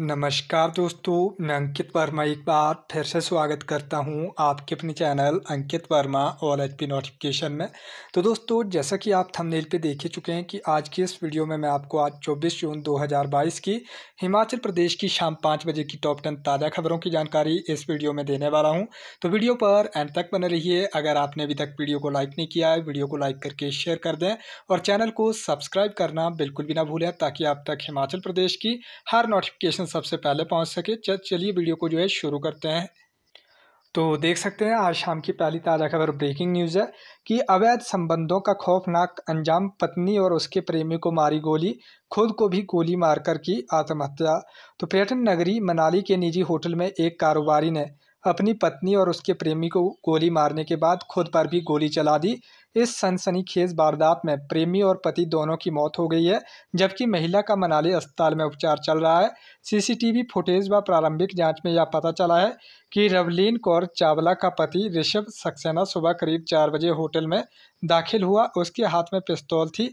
नमस्कार दोस्तों मैं अंकित वर्मा एक बार फिर से स्वागत करता हूं आपके अपने channel Ankit Verma all H P notification में तो दोस्तों जैसा कि आप थंबनेल पे देख ही चुके हैं कि आज की इस वीडियो में मैं आपको आज 24 जून 2022 की हिमाचल प्रदेश की शाम पाँच बजे की टॉप टेन ताज़ा खबरों की जानकारी इस वीडियो में देने वाला हूँ तो वीडियो पर एंड तक बने रहिए अगर आपने अभी तक वीडियो को लाइक नहीं किया है वीडियो को लाइक करके शेयर कर दें और चैनल को सब्सक्राइब करना बिल्कुल भी ना भूलें ताकि आप तक हिमाचल प्रदेश की हर नोटिफिकेशन सबसे पहले पहुंच सके चलिए वीडियो को जो है शुरू करते हैं तो देख सकते हैं आज शाम की पहली ताज़ा खबर ब्रेकिंग न्यूज़ है कि अवैध संबंधों का खौफनाक अंजाम पत्नी और उसके प्रेमी को मारी गोली खुद को भी गोली मारकर की आत्महत्या तो पर्यटन नगरी मनाली के निजी होटल में एक कारोबारी ने अपनी पत्नी और उसके प्रेमी को गोली मारने के बाद खुद पर भी गोली चला दी इस सनसनीखेज वारदात में प्रेमी और पति दोनों की मौत हो गई है जबकि महिला का मनाली अस्पताल में उपचार चल रहा है सीसीटीवी फुटेज व प्रारंभिक जांच में यह पता चला है कि रवलीन कौर चावला का पति ऋषभ सक्सेना सुबह करीब चार बजे होटल में दाखिल हुआ उसके हाथ में पिस्तौल थी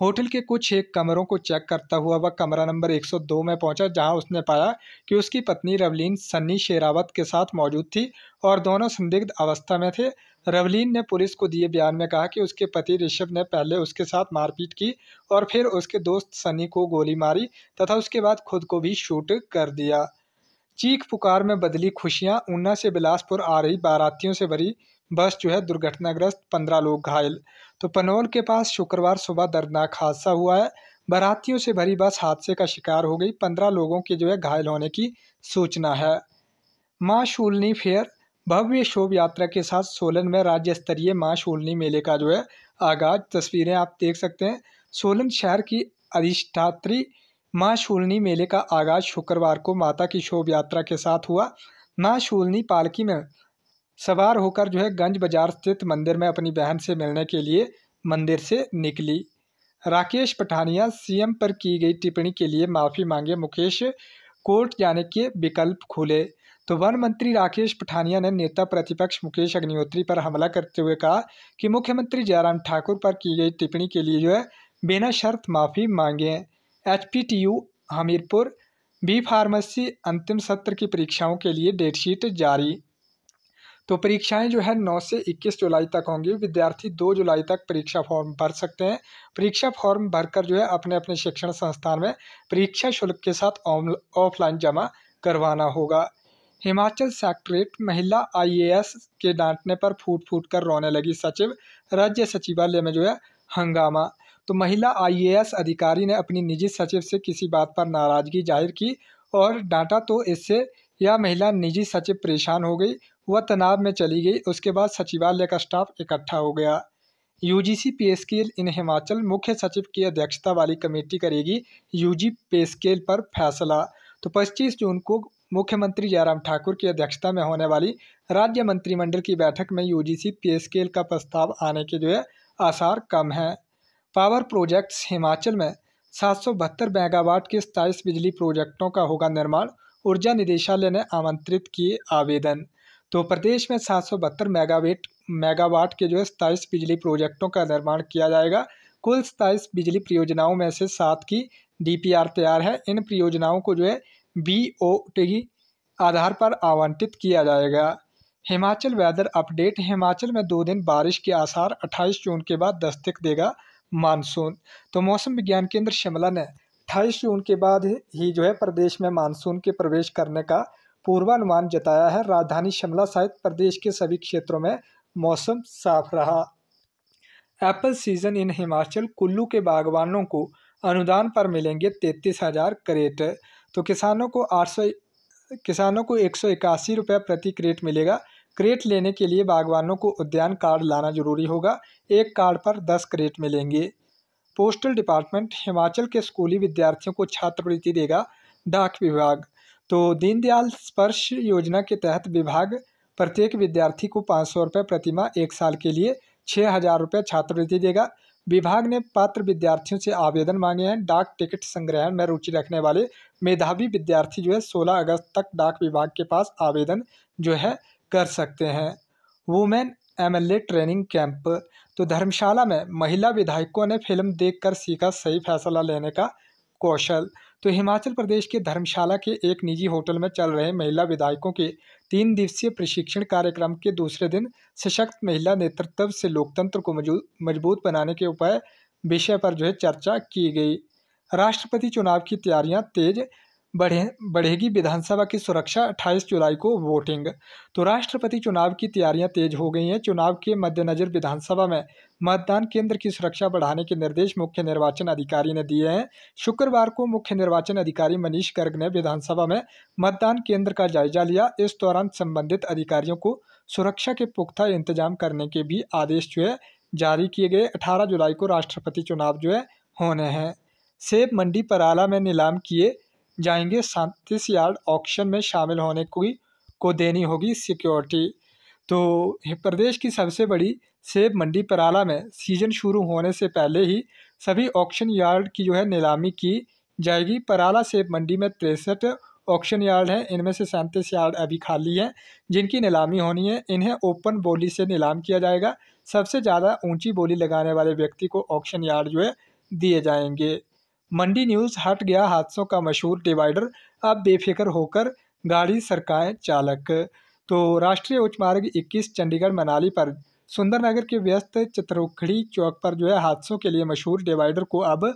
होटल के कुछ एक कमरों को चेक करता हुआ वह कमरा नंबर 102 में पहुंचा जहां उसने पाया कि उसकी पत्नी रवलीन सन्नी शेरावत के साथ मौजूद थी और दोनों संदिग्ध अवस्था में थे रवलीन ने पुलिस को दिए बयान में कहा कि उसके पति ऋषभ ने पहले उसके साथ मारपीट की और फिर उसके दोस्त सनी को गोली मारी तथा उसके बाद खुद को भी शूट कर दिया चीख पुकार में बदली खुशियां ऊना से बिलासपुर आ रही बारातियों से भरी बस जो है दुर्घटनाग्रस्त पंद्रह लोग घायल तो पनौल के पास शुक्रवार सुबह दर्दनाक हादसा हुआ है बारातियों से भरी बस हादसे का शिकार हो गई पंद्रह लोगों के जो है घायल होने की सूचना है माँ शूलनी फेयर भव्य शोभ यात्रा के साथ सोलन में राज्य स्तरीय माँ शोलनी मेले का जो है आगाज तस्वीरें आप देख सकते हैं सोलन शहर की अधिष्ठात्री माँ शोलनी मेले का आगाज शुक्रवार को माता की शोभ यात्रा के साथ हुआ माँ शूलनी पालकी में सवार होकर जो है गंज बाजार स्थित मंदिर में अपनी बहन से मिलने के लिए मंदिर से निकली राकेश पठानिया सीएम पर की गई टिप्पणी के लिए माफ़ी मांगे मुकेश कोर्ट जाने के विकल्प खुले तो वन मंत्री राकेश पठानिया ने नेता प्रतिपक्ष मुकेश अग्निहोत्री पर हमला करते हुए कहा कि मुख्यमंत्री जयराम ठाकुर पर की गई टिप्पणी के लिए जो है बिना शर्त माफ़ी मांगे एचपीटीयू हमीरपुर बी फार्मेसी अंतिम सत्र की परीक्षाओं के लिए डेटशीट जारी तो परीक्षाएं जो है 9 से 21 जुलाई तक होंगी विद्यार्थी 2 जुलाई तक परीक्षा फॉर्म भर सकते हैं परीक्षा फॉर्म भरकर जो है अपने अपने शिक्षण संस्थान में परीक्षा शुल्क के साथ ऑफलाइन जमा करवाना होगा हिमाचल सेक्रेट महिला आईएएस के डांटने पर फूट फूट कर रोने लगी सचिव राज्य सचिवालय में जो है हंगामा तो महिला आईएएस अधिकारी ने अपनी निजी सचिव से किसी बात पर नाराज़गी जाहिर की और डांटा तो इससे यह महिला निजी सचिव परेशान हो गई वह तनाव में चली गई उसके बाद सचिवालय का स्टाफ इकट्ठा हो गया यूजीसी पे स्केल इन हिमाचल मुख्य सचिव की अध्यक्षता वाली कमेटी करेगी यूजी पे स्केल पर फैसला तो 25 जून को मुख्यमंत्री जयराम ठाकुर की अध्यक्षता में होने वाली राज्य मंत्रिमंडल की बैठक में यू जी स्केल का प्रस्ताव आने के जो है आसार कम हैं पावर प्रोजेक्ट्स हिमाचल में सात मेगावाट के सताईस बिजली प्रोजेक्टों का होगा निर्माण ऊर्जा निदेशालय ने आमंत्रित किए आवेदन तो प्रदेश में सात मेगावेट मेगावाट के जो है सताईस बिजली प्रोजेक्टों का निर्माण किया जाएगा कुल सताईस बिजली परियोजनाओं में से सात की डीपीआर तैयार है इन परियोजनाओं को जो है बी ओ टी आधार पर आवंटित किया जाएगा हिमाचल वेदर अपडेट हिमाचल में दो दिन बारिश के आसार 28 जून के बाद दस्तक देगा मानसून तो मौसम विज्ञान केंद्र शिमला ने 28 जून के बाद ही जो है प्रदेश में मानसून के प्रवेश करने का पूर्वानुमान जताया है राजधानी शिमला सहित प्रदेश के सभी क्षेत्रों में मौसम साफ रहा apple season in Himachal Kullu के बागवानों को अनुदान पर मिलेंगे तैतीस हजार करेट तो किसानों को आठ किसानों को एक सौ इक्यासी रुपये प्रति क्रेट मिलेगा क्रेट लेने के लिए बागवानों को उद्यान कार्ड लाना जरूरी होगा एक कार्ड पर दस क्रेट मिलेंगे पोस्टल डिपार्टमेंट हिमाचल के स्कूली विद्यार्थियों को छात्रवृत्ति देगा डाक विभाग तो दीनदयाल स्पर्श योजना के तहत विभाग प्रत्येक विद्यार्थी को पाँच सौ रुपये प्रतिमा एक साल के लिए छः हज़ार रुपये छात्रवृत्ति देगा विभाग ने पात्र विद्यार्थियों से आवेदन मांगे हैं डाक टिकट संग्रहण में रुचि रखने वाले मेधावी विद्यार्थी जो है 16 अगस्त तक डाक विभाग के पास आवेदन जो है कर सकते हैं वुमेन एमएलए ट्रेनिंग कैंप तो धर्मशाला में महिला विधायकों ने फिल्म देखकर सीखा सही फैसला लेने का कौशल तो हिमाचल प्रदेश के धर्मशाला के एक निजी होटल में चल रहे महिला विधायकों के तीन दिवसीय प्रशिक्षण कार्यक्रम के दूसरे दिन सशक्त महिला नेतृत्व से लोकतंत्र को मजबूत बनाने के उपाय विषय पर जो है चर्चा की गई राष्ट्रपति चुनाव की तैयारियां तेज बढ़े बढ़ेगी विधानसभा की सुरक्षा 28 जुलाई को वोटिंग तो राष्ट्रपति चुनाव की तैयारियां तेज हो गई हैं चुनाव के मद्देनज़र विधानसभा में मतदान केंद्र की सुरक्षा बढ़ाने के निर्देश मुख्य निर्वाचन अधिकारी ने दिए हैं शुक्रवार को मुख्य निर्वाचन अधिकारी मनीष गर्ग ने विधानसभा में मतदान केंद्र का जायजा लिया इस दौरान संबंधित अधिकारियों को सुरक्षा के पुख्ता इंतजाम करने के भी आदेश जो है जारी किए गए अठारह जुलाई को राष्ट्रपति चुनाव जो है होने हैं सेब मंडी पराला में नीलाम किए जाएंगे सैंतीस यार्ड ऑक्शन में शामिल होने की को देनी होगी सिक्योरिटी तो प्रदेश की सबसे बड़ी सेब मंडी पराला में सीजन शुरू होने से पहले ही सभी ऑक्शन यार्ड की जो है नीलामी की जाएगी पराला सेब मंडी में तिरसठ ऑक्शन यार्ड हैं इनमें से सैंतीस यार्ड अभी खाली हैं जिनकी नीलामी होनी है इन्हें ओपन बोली से नीलाम किया जाएगा सबसे ज़्यादा ऊंची बोली लगाने वाले व्यक्ति को ऑक्शन यार्ड जो है दिए जाएंगे मंडी न्यूज़ हट गया हादसों का मशहूर डिवाइडर अब बेफिक्र होकर गाड़ी सरकाएं चालक तो राष्ट्रीय उच्च मार्ग 21 चंडीगढ़ मनाली पर सुंदरनगर के व्यस्त चित्रोखड़ी चौक पर जो है हादसों के लिए मशहूर डिवाइडर को अब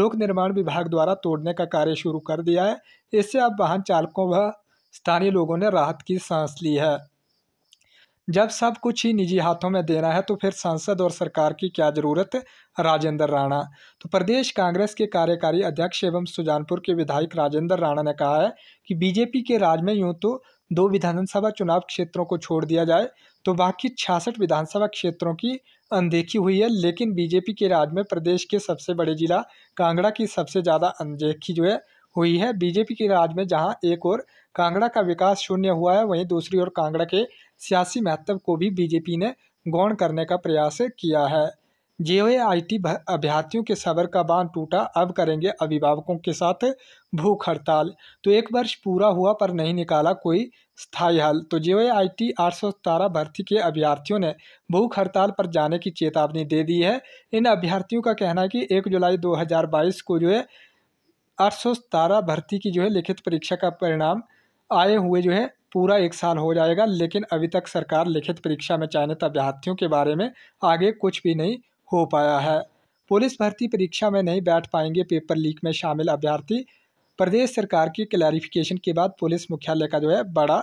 लोक निर्माण विभाग द्वारा तोड़ने का कार्य शुरू कर दिया है इससे अब वाहन चालकों व स्थानीय लोगों ने राहत की सांस ली है जब सब कुछ ही निजी हाथों में देना है तो फिर सांसद और सरकार की क्या ज़रूरत राजेंद्र राणा तो प्रदेश कांग्रेस के कार्यकारी अध्यक्ष एवं सुजानपुर के विधायक राजेंद्र राणा ने कहा है कि बीजेपी के राज में यूं तो दो विधानसभा चुनाव क्षेत्रों को छोड़ दिया जाए तो बाकी छियासठ विधानसभा क्षेत्रों की अनदेखी हुई है लेकिन बीजेपी के राज में प्रदेश के सबसे बड़े जिला कांगड़ा की सबसे ज़्यादा अनदेखी जो है हुई है बीजेपी के राज में जहां एक और कांगड़ा का विकास शून्य हुआ है वहीं दूसरी ओर कांगड़ा के सियासी महत्व को भी बीजेपी ने गौण करने का प्रयास किया है जे आई टी अभ्यर्थियों के सबर का बांध टूटा अब करेंगे अभिभावकों के साथ भूख हड़ताल तो एक वर्ष पूरा हुआ पर नहीं निकाला कोई स्थायी हल तो जे ओ आई टी आठ सौ सतारह भर्ती के अभ्यर्थियों ने भूख हड़ताल पर जाने की चेतावनी दे दी है इन अभ्यर्थियों का कहना है कि एक जुलाई दो हजार बाईस को जो है आठ सौ सतारह भर्ती की जो है लिखित परीक्षा का परिणाम आए हुए जो है पूरा एक साल हो जाएगा लेकिन अभी तक सरकार लिखित परीक्षा में चयनित अभ्यर्थियों के बारे में आगे कुछ भी नहीं हो पाया है पुलिस भर्ती परीक्षा में नहीं बैठ पाएंगे पेपर लीक में शामिल अभ्यर्थी प्रदेश सरकार की क्लैरिफिकेशन के बाद पुलिस मुख्यालय का जो है बड़ा